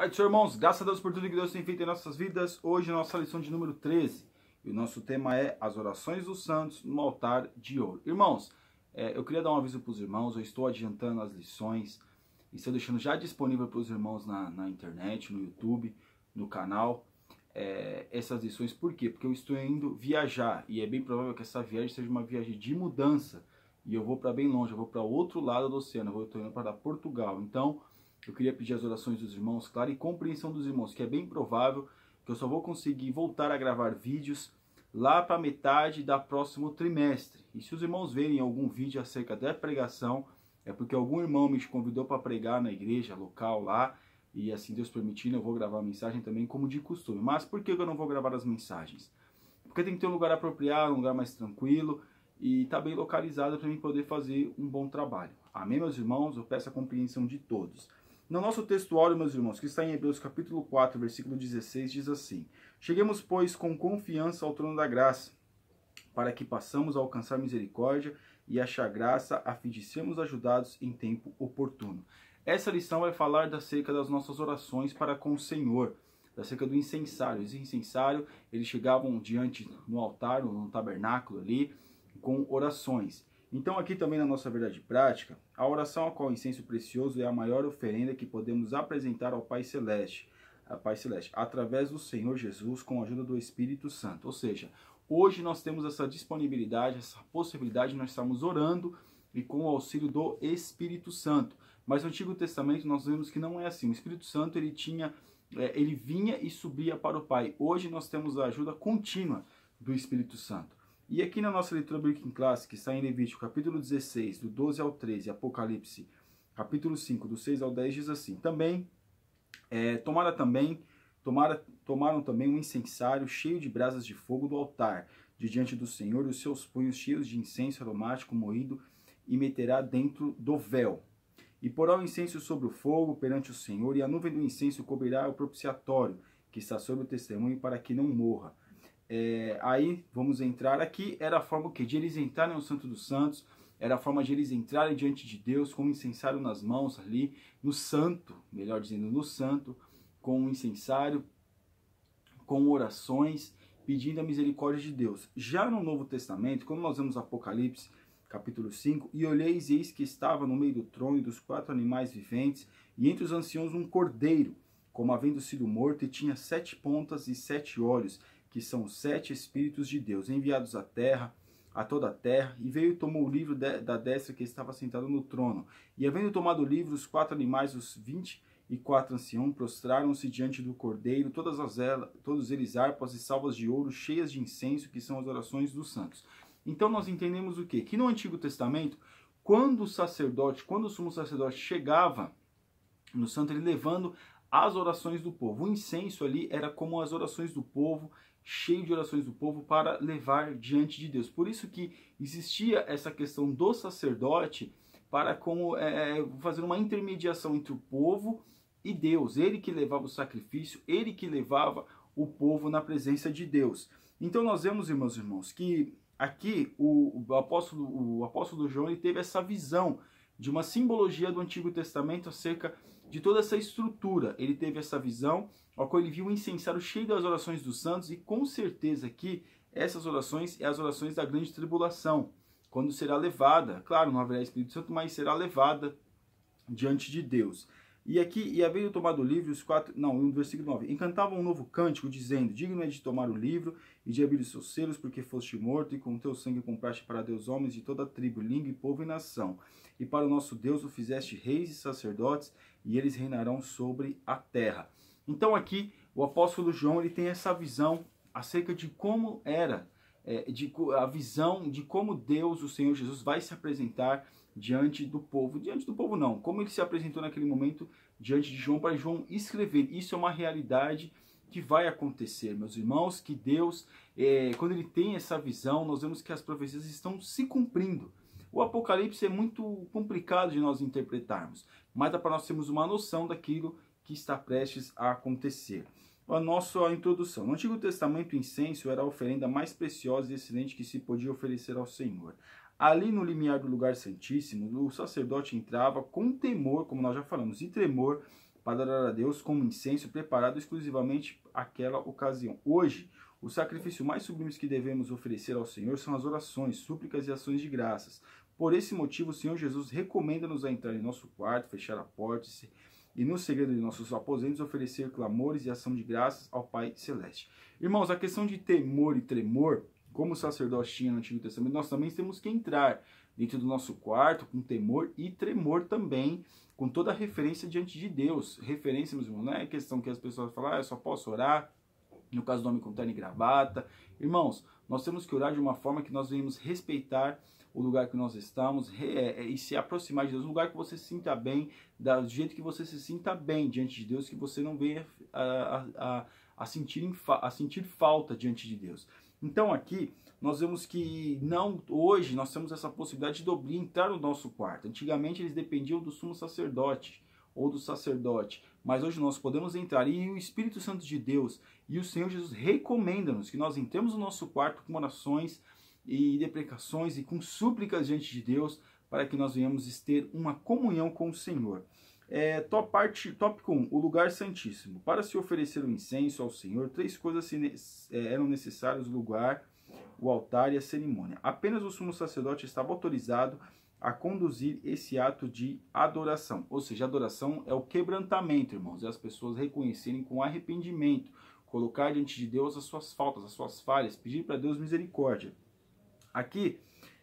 Pai do Senhor, irmãos, graças a Deus por tudo que Deus tem feito em nossas vidas. Hoje, nossa lição de número 13. E o nosso tema é as orações dos santos no altar de ouro. Irmãos, é, eu queria dar um aviso para os irmãos. Eu estou adiantando as lições. e Estou deixando já disponível para os irmãos na, na, internet, no YouTube, no canal. É, essas lições, por quê? Porque eu estou indo viajar. E é bem provável que essa viagem seja uma viagem de mudança. E eu vou para bem longe, eu vou para outro lado do oceano. Eu estou indo para Portugal. Então eu queria pedir as orações dos irmãos, claro, e compreensão dos irmãos, que é bem provável que eu só vou conseguir voltar a gravar vídeos lá para metade da próximo trimestre. E se os irmãos verem algum vídeo acerca da pregação, é porque algum irmão me convidou para pregar na igreja local lá, e assim Deus permitindo, eu vou gravar a mensagem também como de costume. Mas por que eu não vou gravar as mensagens? Porque tem que ter um lugar apropriado, um lugar mais tranquilo e tá bem localizado para mim poder fazer um bom trabalho. Amém, meus irmãos? Eu peço a compreensão de todos. No nosso textual, meus irmãos, que está em Hebreus capítulo 4, versículo 16, diz assim: Cheguemos, pois, com confiança ao trono da graça, para que passamos a alcançar misericórdia e achar graça a fim de sermos ajudados em tempo oportuno. Essa lição vai falar acerca das nossas orações para com o Senhor, acerca do incensário. Os incensários eles chegavam diante no altar, no tabernáculo ali, com orações. Então, aqui também na nossa verdade prática, a oração a qual o incenso precioso é a maior oferenda que podemos apresentar ao Pai Celeste, a Pai Celeste, através do Senhor Jesus com a ajuda do Espírito Santo. Ou seja, hoje nós temos essa disponibilidade, essa possibilidade, nós estamos orando e com o auxílio do Espírito Santo. Mas no Antigo Testamento nós vemos que não é assim. O Espírito Santo ele tinha, é, ele vinha e subia para o Pai. Hoje nós temos a ajuda contínua do Espírito Santo. E aqui na nossa leitura Breaking em que está em Levítico capítulo 16, do 12 ao 13, Apocalipse capítulo 5, do 6 ao 10, diz assim, também, é, tomara também, tomara, tomaram também um incensário cheio de brasas de fogo do altar, de diante do Senhor, os seus punhos cheios de incenso aromático moído, e meterá dentro do véu. E porá o incenso sobre o fogo perante o Senhor, e a nuvem do incenso cobrirá o propiciatório, que está sobre o testemunho, para que não morra. É, aí vamos entrar aqui, era a forma que de eles entrarem no Santo dos Santos, era a forma de eles entrarem diante de Deus com o incensário nas mãos ali, no santo, melhor dizendo, no santo, com o incensário, com orações, pedindo a misericórdia de Deus. Já no Novo Testamento, quando nós vemos Apocalipse, capítulo 5, e e eis que estava no meio do trono e dos quatro animais viventes, e entre os anciãos um cordeiro, como havendo sido morto, e tinha sete pontas e sete olhos, que são os sete Espíritos de Deus, enviados à terra, a toda a terra, e veio e tomou o livro de, da destra que estava sentado no trono. E havendo tomado o livro, os quatro animais, os vinte e quatro anciãos, prostraram-se diante do cordeiro, todas as todos eles harpas e salvas de ouro, cheias de incenso, que são as orações dos santos. Então nós entendemos o quê? Que no Antigo Testamento, quando o sacerdote, quando o sumo sacerdote chegava no santo, ele levando as orações do povo. O incenso ali era como as orações do povo cheio de orações do povo para levar diante de Deus. Por isso que existia essa questão do sacerdote para como é, é, fazer uma intermediação entre o povo e Deus. Ele que levava o sacrifício, ele que levava o povo na presença de Deus. Então nós vemos, irmãos e irmãos, que aqui o, o, apóstolo, o apóstolo João ele teve essa visão de uma simbologia do Antigo Testamento acerca de toda essa estrutura. Ele teve essa visão, ao qual ele viu um incensário cheio das orações dos santos, e com certeza que essas orações é as orações da grande tribulação, quando será levada, claro, não haverá Espírito Santo, mas será levada diante de Deus. E aqui, e havendo tomado o livro, os quatro, não, no versículo 9, encantava um novo cântico, dizendo, digno é de tomar o livro e de abrir os seus selos, porque foste morto, e com teu sangue compraste para Deus homens de toda tribo, língua e povo e nação e para o nosso Deus o fizeste reis e sacerdotes, e eles reinarão sobre a terra. Então aqui o apóstolo João ele tem essa visão acerca de como era, é, de, a visão de como Deus, o Senhor Jesus, vai se apresentar diante do povo. Diante do povo não, como ele se apresentou naquele momento diante de João para João escrever. Isso é uma realidade que vai acontecer, meus irmãos, que Deus, é, quando ele tem essa visão, nós vemos que as profecias estão se cumprindo. O Apocalipse é muito complicado de nós interpretarmos, mas dá para nós termos uma noção daquilo que está prestes a acontecer. A nossa introdução. No Antigo Testamento, o incenso era a oferenda mais preciosa e excelente que se podia oferecer ao Senhor. Ali no limiar do lugar santíssimo, o sacerdote entrava com temor, como nós já falamos, e tremor para adorar a Deus como incenso preparado exclusivamente àquela ocasião. Hoje, o sacrifício mais sublime que devemos oferecer ao Senhor são as orações, súplicas e ações de graças. Por esse motivo, o Senhor Jesus recomenda-nos a entrar em nosso quarto, fechar a porta e, no segredo de nossos aposentos, oferecer clamores e ação de graças ao Pai Celeste. Irmãos, a questão de temor e tremor, como o sacerdote tinha no Antigo Testamento, nós também temos que entrar dentro do nosso quarto com temor e tremor também, com toda a referência diante de Deus. Referência, meus irmãos, não é questão que as pessoas falam, ah, eu só posso orar, no caso do homem com terno e gravata. Irmãos, nós temos que orar de uma forma que nós venhamos respeitar o lugar que nós estamos é, é, e se aproximar de Deus, um lugar que você se sinta bem, do jeito que você se sinta bem diante de Deus, que você não venha a, a, a sentir, a sentir falta diante de Deus. Então aqui nós vemos que não hoje nós temos essa possibilidade de dobrir entrar no nosso quarto. Antigamente eles dependiam do sumo sacerdote ou do sacerdote, mas hoje nós podemos entrar e o Espírito Santo de Deus e o Senhor Jesus recomenda-nos que nós entremos no nosso quarto com orações e deprecações e com súplicas diante de Deus para que nós venhamos ter uma comunhão com o Senhor. É, top parte, tópico 1, o lugar santíssimo. Para se oferecer o um incenso ao Senhor, três coisas se, é, eram necessárias, o lugar, o altar e a cerimônia. Apenas o sumo sacerdote estava autorizado a conduzir esse ato de adoração. Ou seja, adoração é o quebrantamento, irmãos, é as pessoas reconhecerem com arrependimento, colocar diante de Deus as suas faltas, as suas falhas, pedir para Deus misericórdia. Aqui,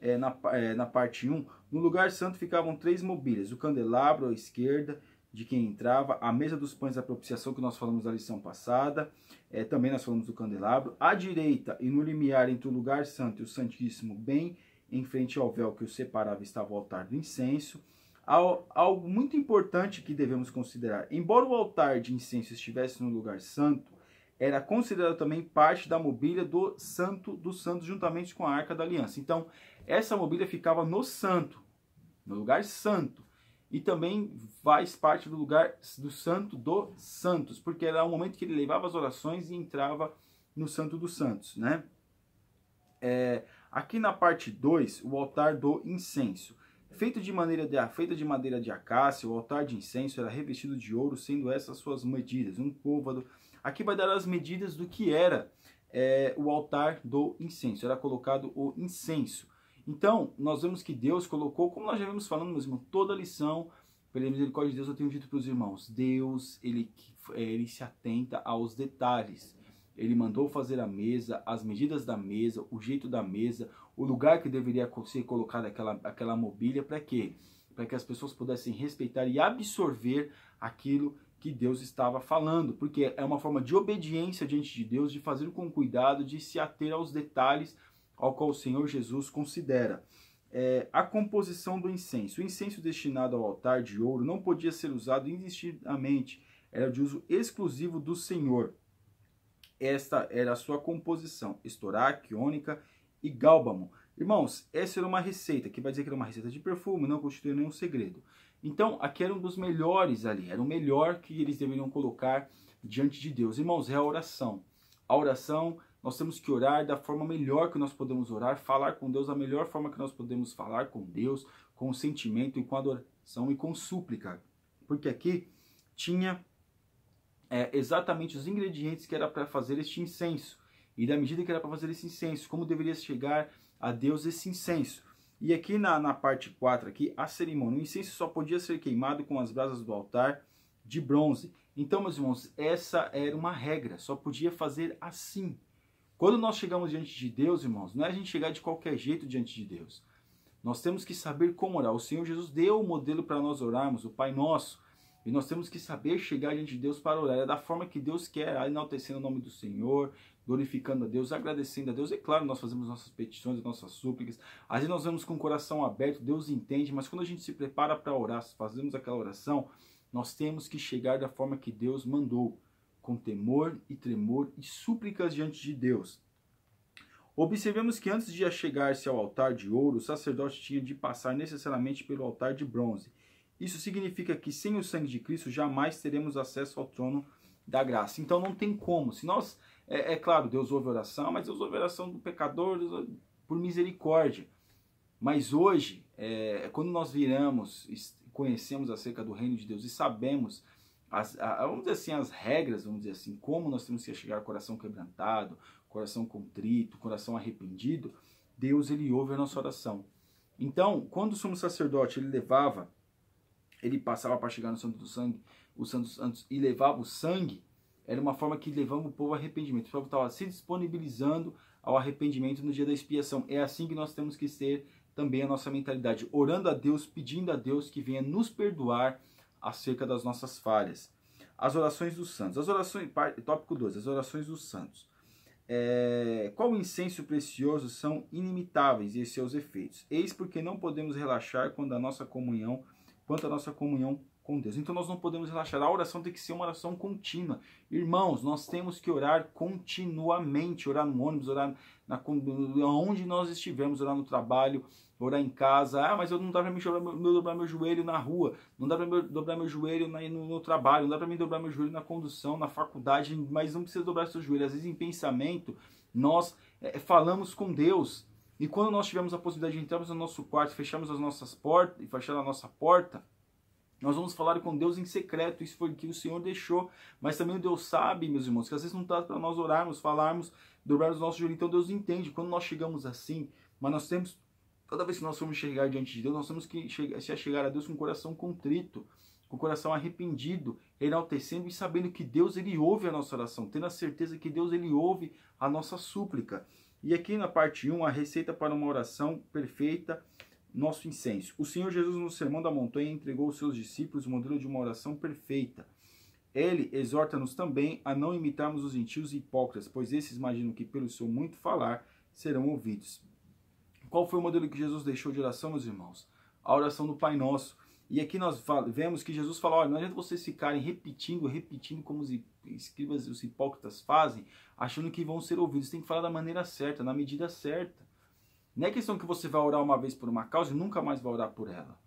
é, na, é, na parte 1, no lugar santo ficavam três mobílias, o candelabro à esquerda de quem entrava, a mesa dos pães da propiciação que nós falamos na lição passada, é, também nós falamos do candelabro, à direita e no limiar entre o lugar santo e o santíssimo, bem em frente ao véu que o separava estava o altar do incenso, algo muito importante que devemos considerar. Embora o altar de incenso estivesse no lugar santo, era considerado também parte da mobília do Santo dos Santos, juntamente com a Arca da Aliança. Então, essa mobília ficava no santo, no lugar santo. E também faz parte do lugar do santo dos santos, porque era o momento que ele levava as orações e entrava no santo dos santos, né? É, aqui na parte 2, o altar do incenso. Feito de, maneira de, feito de madeira de acácia, o altar de incenso era revestido de ouro, sendo essas suas medidas, um côvado Aqui vai dar as medidas do que era é, o altar do incenso. Era colocado o incenso. Então, nós vemos que Deus colocou, como nós já vimos falando, mesmo, toda a lição, pela misericórdia de Deus, eu tenho dito para os irmãos, Deus, ele, ele se atenta aos detalhes. Ele mandou fazer a mesa, as medidas da mesa, o jeito da mesa, o lugar que deveria ser colocada aquela, aquela mobília, para quê? Para que as pessoas pudessem respeitar e absorver aquilo que Deus estava falando, porque é uma forma de obediência diante de Deus, de fazer com cuidado, de se ater aos detalhes ao qual o Senhor Jesus considera. É, a composição do incenso. O incenso destinado ao altar de ouro não podia ser usado indistintamente, era de uso exclusivo do Senhor. Esta era a sua composição: estorar, quiônica e gálbamo. Irmãos, essa era uma receita, que vai dizer que era uma receita de perfume, não constitui nenhum segredo. Então, aqui era um dos melhores ali, era o melhor que eles deveriam colocar diante de Deus. Irmãos, é a oração. A oração, nós temos que orar da forma melhor que nós podemos orar, falar com Deus da melhor forma que nós podemos falar com Deus, com sentimento e com adoração e com súplica. Porque aqui tinha é, exatamente os ingredientes que era para fazer este incenso. E da medida que era para fazer esse incenso, como deveria chegar a Deus esse incenso. E aqui na, na parte 4, aqui, a cerimônia. O incenso só podia ser queimado com as brasas do altar de bronze. Então, meus irmãos, essa era uma regra. Só podia fazer assim. Quando nós chegamos diante de Deus, irmãos, não é a gente chegar de qualquer jeito diante de Deus. Nós temos que saber como orar. O Senhor Jesus deu o modelo para nós orarmos, o Pai Nosso. E nós temos que saber chegar diante de Deus para orar. É da forma que Deus quer, enaltecendo o nome do Senhor, glorificando a Deus, agradecendo a Deus. É claro, nós fazemos nossas petições, nossas súplicas. Às vezes nós vamos com o coração aberto, Deus entende, mas quando a gente se prepara para orar, fazemos aquela oração, nós temos que chegar da forma que Deus mandou, com temor e tremor e súplicas diante de Deus. Observemos que antes de chegar-se ao altar de ouro, o sacerdote tinha de passar necessariamente pelo altar de bronze. Isso significa que sem o sangue de Cristo jamais teremos acesso ao trono da graça. Então não tem como. Se nós é, é claro, Deus ouve a oração, mas Deus ouve a oração do pecador por misericórdia. Mas hoje, é, é quando nós viramos, conhecemos acerca do reino de Deus e sabemos, as, a, vamos dizer assim, as regras, vamos dizer assim, como nós temos que chegar coração quebrantado, coração contrito, coração arrependido, Deus ele ouve a nossa oração. Então, quando o sumo sacerdote ele levava, ele passava para chegar no Santo do Sangue, o Santo Santos, e levava o sangue era uma forma que levava o povo ao arrependimento. O povo estava se disponibilizando ao arrependimento no dia da expiação. É assim que nós temos que ser também a nossa mentalidade, orando a Deus, pedindo a Deus que venha nos perdoar acerca das nossas falhas. As orações dos santos. As orações, tópico 2, as orações dos santos. É, qual incenso precioso são inimitáveis e seus efeitos? Eis porque não podemos relaxar quando a nossa comunhão, quanto a nossa comunhão com Deus. Então nós não podemos relaxar. A oração tem que ser uma oração contínua. Irmãos, nós temos que orar continuamente, orar no ônibus, orar na, onde nós estivermos, orar no trabalho, orar em casa. Ah, mas eu não dá para me dobrar meu joelho na rua, não dá para me dobrar meu joelho na, no, no, trabalho, não dá para me dobrar meu joelho na condução, na faculdade, mas não precisa dobrar seu joelho. Às vezes em pensamento nós é, falamos com Deus. E quando nós tivermos a possibilidade de entrarmos no nosso quarto, fecharmos as nossas portas, e fechar a nossa porta, nós vamos falar com Deus em secreto, isso foi o que o Senhor deixou. Mas também Deus sabe, meus irmãos, que às vezes não está para nós orarmos, falarmos, dobrarmos os nossos joelhos. Então Deus entende. Quando nós chegamos assim, mas nós temos, toda vez que nós formos chegar diante de Deus, nós temos que se chegar a Deus com o coração contrito, com o coração arrependido, enaltecendo e sabendo que Deus ele ouve a nossa oração, tendo a certeza que Deus ele ouve a nossa súplica. E aqui na parte 1, a receita para uma oração perfeita nosso incenso. O Senhor Jesus, no Sermão da Montanha, entregou aos seus discípulos o modelo de uma oração perfeita. Ele exorta-nos também a não imitarmos os gentios e hipócritas, pois esses imaginam que, pelo seu muito falar, serão ouvidos. Qual foi o modelo que Jesus deixou de oração, meus irmãos? A oração do Pai Nosso. E aqui nós vemos que Jesus fala: olha, não adianta vocês ficarem repetindo, repetindo como os escribas e os hipócritas fazem, achando que vão ser ouvidos. Tem que falar da maneira certa, na medida certa. Não é questão que você vai orar uma vez por uma causa e nunca mais vai orar por ela.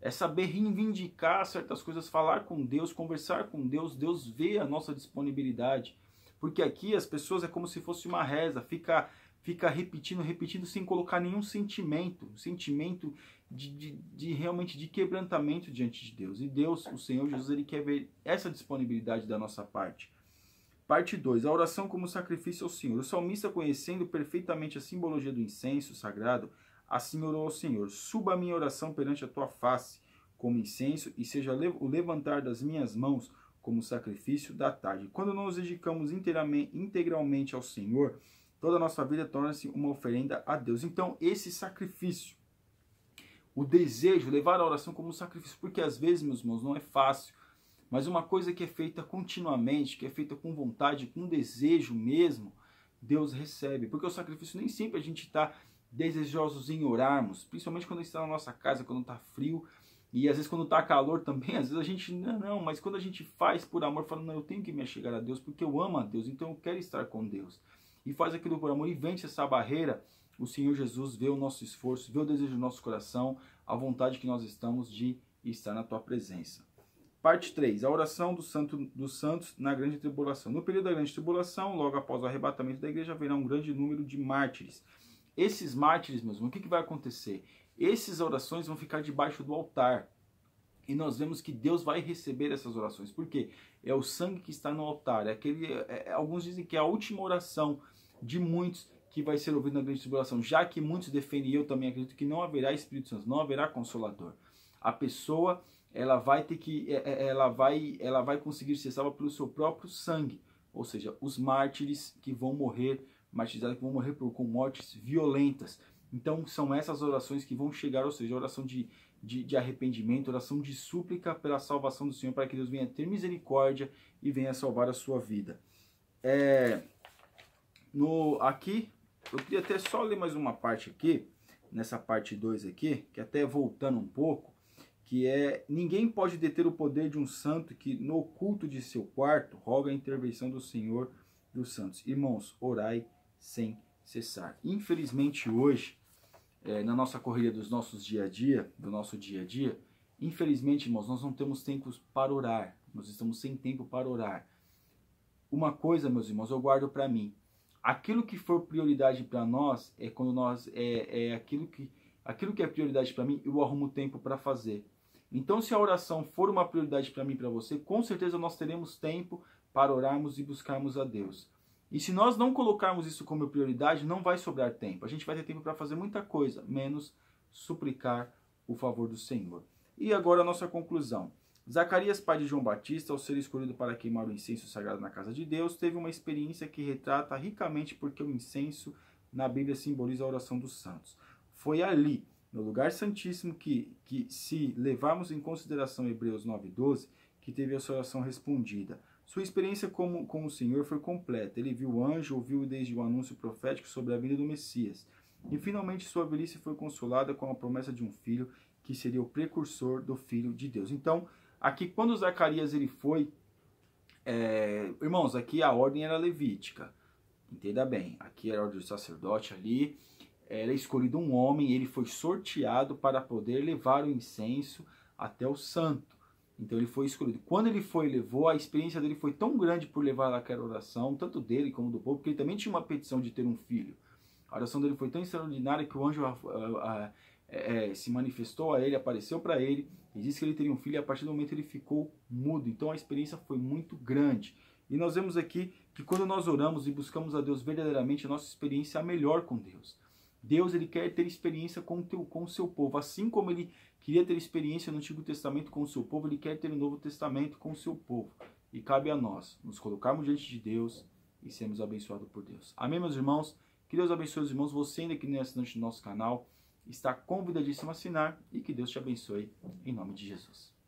É saber reivindicar certas coisas, falar com Deus, conversar com Deus. Deus vê a nossa disponibilidade. Porque aqui as pessoas é como se fosse uma reza, fica, fica repetindo, repetindo, sem colocar nenhum sentimento, sentimento de, de, de realmente de quebrantamento diante de Deus. E Deus, o Senhor Jesus, ele quer ver essa disponibilidade da nossa parte. Parte 2. A oração como sacrifício ao Senhor. O salmista, conhecendo perfeitamente a simbologia do incenso sagrado, assim orou ao Senhor: Suba a minha oração perante a tua face como incenso, e seja o levantar das minhas mãos como sacrifício da tarde. Quando nos dedicamos integralmente ao Senhor, toda a nossa vida torna-se uma oferenda a Deus. Então, esse sacrifício, o desejo, levar a oração como sacrifício, porque às vezes, meus irmãos, não é fácil mas uma coisa que é feita continuamente, que é feita com vontade, com desejo mesmo, Deus recebe. Porque o sacrifício nem sempre a gente está desejosos em orarmos, principalmente quando está na nossa casa, quando está frio. E às vezes quando está calor também, às vezes a gente, não, não, mas quando a gente faz por amor, falando, não, eu tenho que me achegar a Deus porque eu amo a Deus, então eu quero estar com Deus. E faz aquilo por amor e vence essa barreira, o Senhor Jesus vê o nosso esforço, vê o desejo do nosso coração, a vontade que nós estamos de estar na tua presença. Parte 3. A oração do santo, dos santos na grande tribulação. No período da grande tribulação, logo após o arrebatamento da igreja, haverá um grande número de mártires. Esses mártires, meus irmãos, o que, que vai acontecer? Essas orações vão ficar debaixo do altar. E nós vemos que Deus vai receber essas orações. Por quê? É o sangue que está no altar. É aquele, é, é alguns dizem que é a última oração de muitos que vai ser ouvida na grande tribulação. Já que muitos defendem, e eu também acredito, que não haverá Espírito Santo, não haverá Consolador. A pessoa ela vai ter que é, é, ela vai ela vai conseguir ser salva pelo seu próprio sangue, ou seja, os mártires que vão morrer, martirizados que vão morrer por, com mortes violentas. Então são essas orações que vão chegar, ou seja, oração de, de, de arrependimento, oração de súplica pela salvação do Senhor, para que Deus venha ter misericórdia e venha salvar a sua vida. É, no aqui eu queria até só ler mais uma parte aqui, nessa parte 2 aqui, que até voltando um pouco que é ninguém pode deter o poder de um santo que no oculto de seu quarto roga a intervenção do Senhor dos santos. Irmãos, orai sem cessar. Infelizmente hoje, é, na nossa correria dos nossos dia a dia, do nosso dia a dia, infelizmente, irmãos, nós não temos tempo para orar. Nós estamos sem tempo para orar. Uma coisa, meus irmãos, eu guardo para mim. Aquilo que for prioridade para nós é quando nós é, é aquilo que aquilo que é prioridade para mim eu arrumo tempo para fazer. Então, se a oração for uma prioridade para mim e para você, com certeza nós teremos tempo para orarmos e buscarmos a Deus. E se nós não colocarmos isso como prioridade, não vai sobrar tempo. A gente vai ter tempo para fazer muita coisa, menos suplicar o favor do Senhor. E agora a nossa conclusão. Zacarias, pai de João Batista, ao ser escolhido para queimar o incenso sagrado na casa de Deus, teve uma experiência que retrata ricamente porque o incenso na Bíblia simboliza a oração dos santos. Foi ali no lugar santíssimo que, que se levarmos em consideração Hebreus 9:12, que teve a sua oração respondida. Sua experiência com, com o Senhor foi completa. Ele viu o anjo, ouviu desde o anúncio profético sobre a vinda do Messias. E finalmente sua velhice foi consolada com a promessa de um filho que seria o precursor do filho de Deus. Então, aqui quando Zacarias ele foi é, irmãos, aqui a ordem era levítica. Entenda bem. Aqui era a ordem do sacerdote ali era escolhido um homem, ele foi sorteado para poder levar o incenso até o santo. Então ele foi escolhido. Quando ele foi levou, a experiência dele foi tão grande por levar aquela oração, tanto dele como do povo, porque ele também tinha uma petição de ter um filho. A oração dele foi tão extraordinária que o anjo é, se manifestou a ele, apareceu para ele e disse que ele teria um filho. E a partir do momento ele ficou mudo. Então a experiência foi muito grande. E nós vemos aqui que quando nós oramos e buscamos a Deus verdadeiramente, a nossa experiência é a melhor com Deus. Deus ele quer ter experiência com, teu, com o seu povo. Assim como ele queria ter experiência no Antigo Testamento com o seu povo, ele quer ter o Novo Testamento com o seu povo. E cabe a nós nos colocarmos diante de Deus e sermos abençoados por Deus. Amém, meus irmãos? Que Deus abençoe os irmãos. Você ainda que não é assinante do nosso canal, está convidadíssimo a assinar e que Deus te abençoe em nome de Jesus.